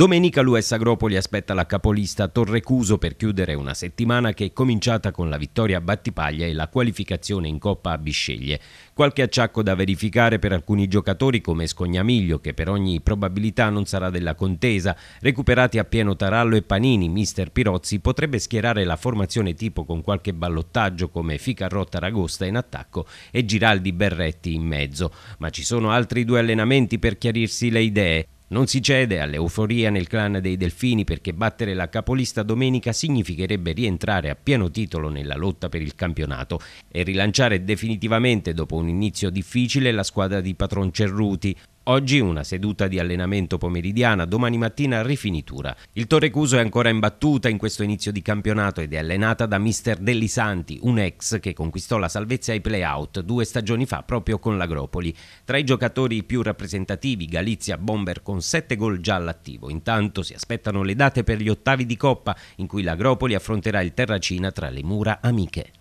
Domenica l'US Agropoli aspetta la capolista Torrecuso per chiudere una settimana che è cominciata con la vittoria a Battipaglia e la qualificazione in Coppa a Bisceglie. Qualche acciacco da verificare per alcuni giocatori come Scognamiglio che per ogni probabilità non sarà della contesa. Recuperati a pieno Tarallo e Panini, mister Pirozzi potrebbe schierare la formazione tipo con qualche ballottaggio come Ficarrotta Ragosta in attacco e Giraldi Berretti in mezzo. Ma ci sono altri due allenamenti per chiarirsi le idee. Non si cede all'euforia nel clan dei Delfini perché battere la capolista domenica significherebbe rientrare a pieno titolo nella lotta per il campionato e rilanciare definitivamente dopo un inizio difficile la squadra di Patron Cerruti, Oggi una seduta di allenamento pomeridiana, domani mattina rifinitura. Il Torre Cuso è ancora imbattuta in questo inizio di campionato ed è allenata da mister Delli Santi, un ex che conquistò la salvezza ai playout due stagioni fa proprio con l'Agropoli. Tra i giocatori più rappresentativi Galizia Bomber con 7 gol già all'attivo. Intanto si aspettano le date per gli ottavi di Coppa in cui l'Agropoli affronterà il Terracina tra le mura amiche.